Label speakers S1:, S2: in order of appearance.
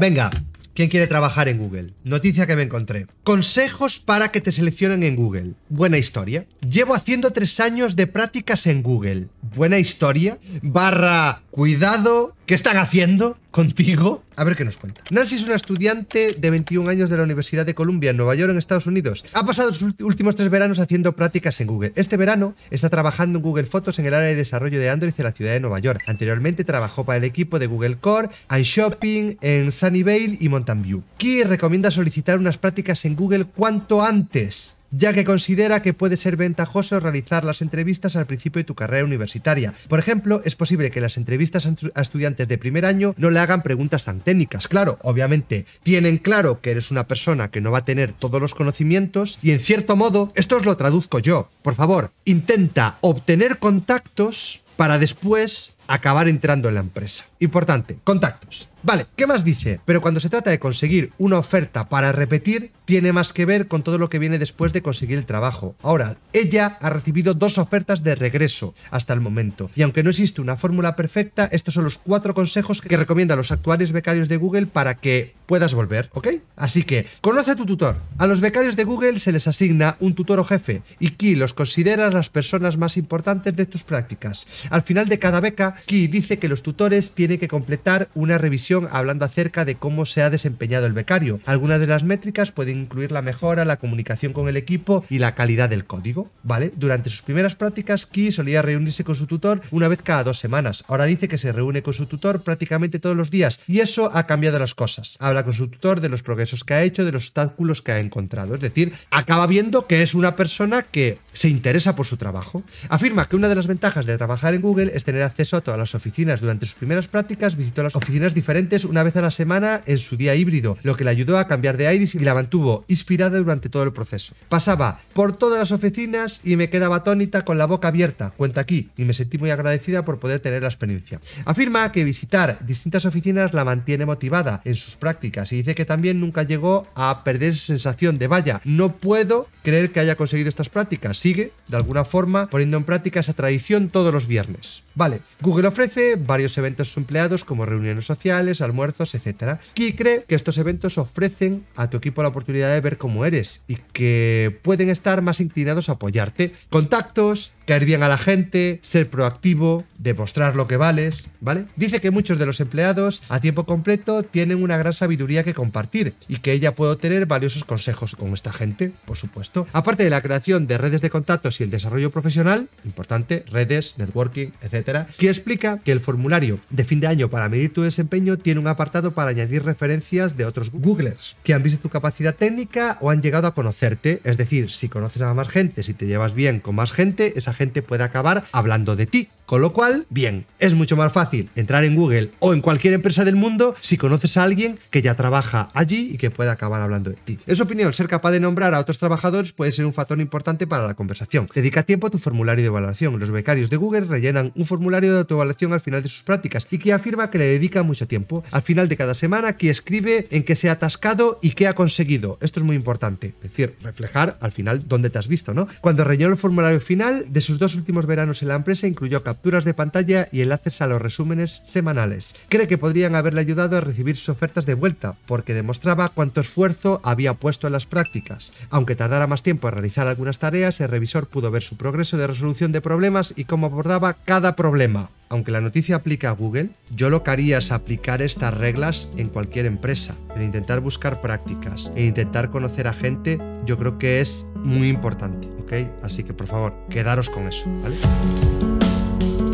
S1: Venga, ¿Quién quiere trabajar en Google? Noticia que me encontré. Consejos para que te seleccionen en Google. Buena historia. Llevo haciendo tres años de prácticas en Google. Buena historia. Barra, cuidado. ¿Qué están haciendo contigo? A ver qué nos cuenta. Nancy es una estudiante de 21 años de la Universidad de Columbia en Nueva York, en Estados Unidos. Ha pasado sus últimos tres veranos haciendo prácticas en Google. Este verano está trabajando en Google Fotos en el área de desarrollo de Android de la ciudad de Nueva York. Anteriormente trabajó para el equipo de Google Core, iShopping, en Sunnyvale y Mountain View. Key recomienda solicitar unas prácticas en Google cuanto antes ya que considera que puede ser ventajoso realizar las entrevistas al principio de tu carrera universitaria. Por ejemplo, es posible que las entrevistas a estudiantes de primer año no le hagan preguntas tan técnicas. Claro, obviamente, tienen claro que eres una persona que no va a tener todos los conocimientos y en cierto modo, esto os lo traduzco yo. Por favor, intenta obtener contactos para después acabar entrando en la empresa. Importante, contactos. Vale, ¿qué más dice? Pero cuando se trata de conseguir una oferta para repetir, tiene más que ver con todo lo que viene después de conseguir el trabajo. Ahora, ella ha recibido dos ofertas de regreso hasta el momento. Y aunque no existe una fórmula perfecta, estos son los cuatro consejos que recomienda a los actuales becarios de Google para que puedas volver, ¿ok? Así que, conoce a tu tutor. A los becarios de Google se les asigna un tutor o jefe y Key los considera las personas más importantes de tus prácticas. Al final de cada beca, Key dice que los tutores tienen que completar una revisión hablando acerca de cómo se ha desempeñado el becario. Algunas de las métricas pueden incluir la mejora, la comunicación con el equipo y la calidad del código, ¿vale? Durante sus primeras prácticas, Key solía reunirse con su tutor una vez cada dos semanas. Ahora dice que se reúne con su tutor prácticamente todos los días y eso ha cambiado las cosas. Habla con su tutor de los progresos que ha hecho, de los obstáculos que ha encontrado. Es decir, acaba viendo que es una persona que se interesa por su trabajo. Afirma que una de las ventajas de trabajar en Google es tener acceso a todas las oficinas. Durante sus primeras prácticas visitó las oficinas diferentes una vez a la semana en su día híbrido, lo que le ayudó a cambiar de iris y la mantuvo inspirada durante todo el proceso. Pasaba por todas las oficinas y me quedaba atónita con la boca abierta, cuenta aquí, y me sentí muy agradecida por poder tener la experiencia. Afirma que visitar distintas oficinas la mantiene motivada en sus prácticas y dice que también nunca llegó a perder esa sensación de vaya, no puedo creer que haya conseguido estas prácticas. Sigue, de alguna forma, poniendo en práctica esa tradición todos los viernes. Vale, Google ofrece varios eventos a sus empleados como reuniones sociales, almuerzos, etc. Y cree que estos eventos ofrecen a tu equipo la oportunidad de ver cómo eres y que pueden estar más inclinados a apoyarte. Contactos, caer bien a la gente, ser proactivo, demostrar lo que vales, ¿vale? Dice que muchos de los empleados a tiempo completo tienen una gran sabiduría que compartir y que ella puede obtener valiosos consejos con esta gente, por supuesto. Aparte de la creación de redes de contactos y el desarrollo profesional, importante, redes, networking, etcétera, que explica que el formulario de fin de año para medir tu desempeño tiene un apartado para añadir referencias de otros Googlers que han visto tu capacidad técnica o han llegado a conocerte, es decir, si conoces a más gente, si te llevas bien con más gente, esa gente puede acabar hablando de ti. Con lo cual, bien, es mucho más fácil entrar en Google o en cualquier empresa del mundo si conoces a alguien que ya trabaja allí y que pueda acabar hablando de ti. En opinión, ser capaz de nombrar a otros trabajadores puede ser un factor importante para la conversación. Dedica tiempo a tu formulario de evaluación. Los becarios de Google rellenan un formulario de autoevaluación al final de sus prácticas y que afirma que le dedica mucho tiempo. Al final de cada semana, que escribe en qué se ha atascado y qué ha conseguido. Esto es muy importante. Es decir, reflejar al final dónde te has visto, ¿no? Cuando rellenó el formulario final de sus dos últimos veranos en la empresa, incluyó capturas de pantalla y enlaces a los resúmenes semanales. Cree que podrían haberle ayudado a recibir sus ofertas de vuelta, porque demostraba cuánto esfuerzo había puesto en las prácticas. Aunque tardara más tiempo en realizar algunas tareas, el revisor pudo ver su progreso de resolución de problemas y cómo abordaba cada problema. Aunque la noticia aplica a Google, yo lo que haría es aplicar estas reglas en cualquier empresa, en intentar buscar prácticas, e intentar conocer a gente, yo creo que es muy importante, ¿ok? Así que por favor, quedaros con eso, ¿vale? you